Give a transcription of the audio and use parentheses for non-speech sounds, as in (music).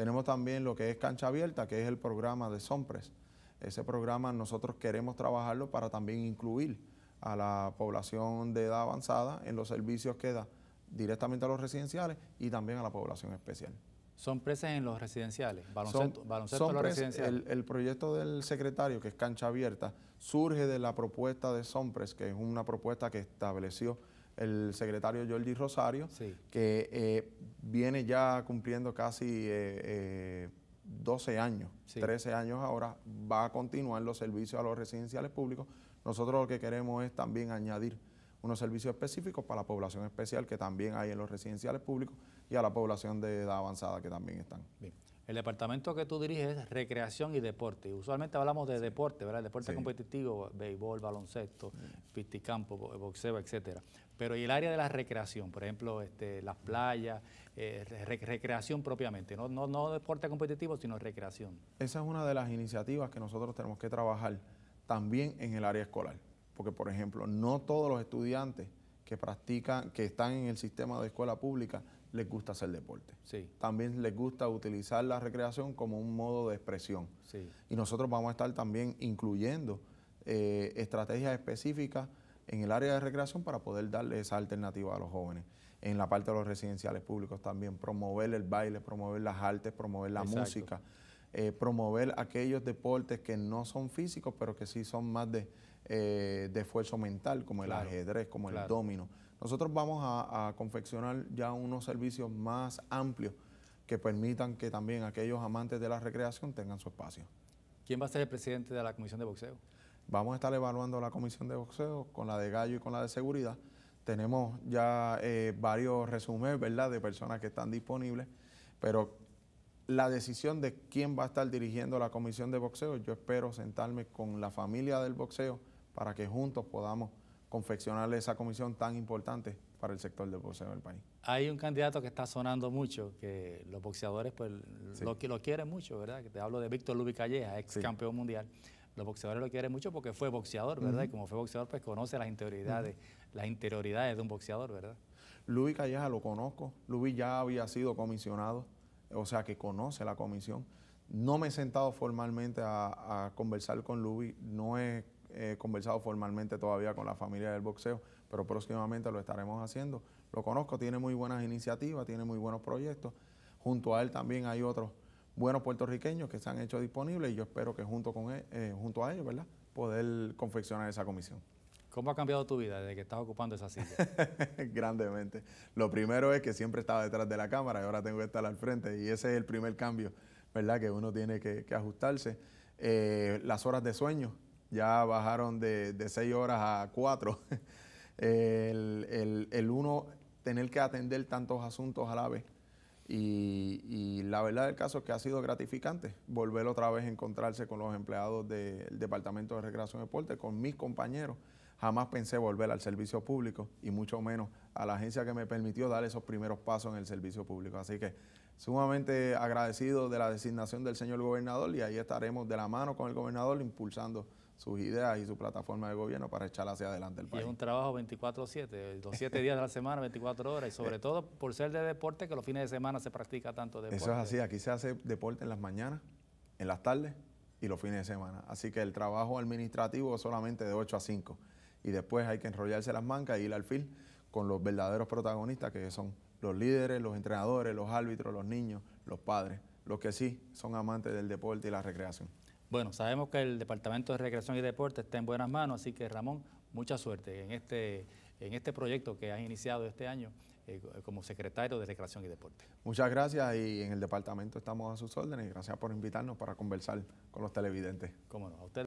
Tenemos también lo que es cancha abierta, que es el programa de SOMPRES. Ese programa nosotros queremos trabajarlo para también incluir a la población de edad avanzada en los servicios que da directamente a los residenciales y también a la población especial. ¿Son presas en los residenciales? ¿Baloncesto, son, los residenciales? El, el, proyecto del secretario, que es Cancha Abierta, surge de la propuesta de Sompres, que es una propuesta que estableció el secretario Jordi Rosario, que eh, viene ya cumpliendo casi 12 eh, eh, años, 13 años ahora, va a continuar los servicios a los residenciales públicos. Nosotros lo que queremos es también añadir unos servicios específicos para la población especial que también hay en los residenciales públicos y a la población de edad avanzada que también están. Bien. El departamento que tú diriges es recreación y deporte. Usualmente hablamos de deporte, ¿verdad? El deporte competitivo, béisbol, baloncesto, pisticampo, boxeo, etcétera. Pero y el área de la recreación, por ejemplo, este, las playas, eh, recreación propiamente, no, no, no deporte competitivo, sino recreación. Esa es una de las iniciativas que nosotros tenemos que trabajar también en el área escolar. Porque, por ejemplo, no todos los estudiantes que practican, que están en el sistema de escuela pública, les gusta hacer deporte. También les gusta utilizar la recreación como un modo de expresión. Y nosotros vamos a estar también incluyendo eh, estrategias específicas en el área de recreación para poder darle esa alternativa a los jóvenes. En la parte de los residenciales públicos también, promover el baile, promover las artes, promover la música, eh, promover aquellos deportes que no son físicos, pero que sí son más de, eh, de esfuerzo mental, como el ajedrez, como el domino. Nosotros vamos a, confeccionar ya unos servicios más amplios que permitan que también aquellos amantes de la recreación tengan su espacio. ¿Quién va a ser el presidente de la Comisión de Boxeo? Vamos a estar evaluando la Comisión de Boxeo con la de Gallo y con la de Seguridad. Tenemos ya eh, varios resúmenes, ¿verdad?, de personas que están disponibles, pero la decisión de quién va a estar dirigiendo la comisión de boxeo. Yo espero sentarme con la familia del boxeo, para que juntos podamos confeccionar esa comisión tan importante para el sector del boxeo del país. Hay un candidato que está sonando mucho, que los boxeadores pues lo, lo quieren mucho, ¿verdad? Que te hablo de Víctor Lubi Calleja, ex campeón mundial. Los boxeadores lo quieren mucho porque fue boxeador, ¿verdad? Y como fue boxeador, pues conoce las interioridades, las interioridades de un boxeador, ¿verdad? Luis Calleja lo conozco. Luis ya había sido comisionado, o sea que conoce la comisión. No me he sentado formalmente a, conversar con Luis. no he eh, conversado formalmente todavía con la familia del boxeo, pero próximamente lo estaremos haciendo. Lo conozco, tiene muy buenas iniciativas, tiene muy buenos proyectos. Junto a él también hay otros buenos puertorriqueños que se han hecho disponibles y yo espero que junto, con eh, junto a ellos ¿verdad? poder confeccionar esa comisión. ¿Cómo ha cambiado tu vida desde que estás ocupando esa silla? (laughs) Grandemente. Lo primero es que siempre estaba detrás de la cámara y ahora tengo que estar al frente y ese es el primer cambio, ¿verdad? Que uno tiene que, ajustarse. Eh, las horas de sueño, ya bajaron de, de 6 horas a cuatro (laughs) el, uno tener que atender tantos asuntos a la vez. Y, la verdad del caso es que ha sido gratificante volver otra vez a encontrarse con los empleados del Departamento de Recreación y Deporte, con mis compañeros. Jamás pensé volver al servicio público y mucho menos a la agencia que me permitió dar esos primeros pasos en el servicio público. Así que sumamente agradecido de la designación del señor gobernador y ahí estaremos de la mano con el gobernador impulsando sus ideas y su plataforma de gobierno para echar hacia adelante el país. es un trabajo 24-7, los 7 días de la semana, 24 horas, y sobre eh. todo por ser de deporte, que los fines de semana se practica tanto deporte. Eso es así, aquí se hace deporte en las mañanas, en las tardes y los fines de semana. Así que el trabajo administrativo es solamente de 8 a 5. Y después hay que enrollarse las mancas y e ir al fil con los verdaderos protagonistas que son los líderes, los entrenadores, los árbitros, los niños, los padres, los que sí son amantes del deporte y la recreación. Bueno, sabemos que el Departamento de Recreación y Deporte está en buenas manos, así que Ramón, mucha suerte en este, en este proyecto que has iniciado este año eh, como secretario de Recreación y Deporte. Muchas gracias y en el departamento estamos a sus órdenes y gracias por invitarnos para conversar con los televidentes. Cómo no,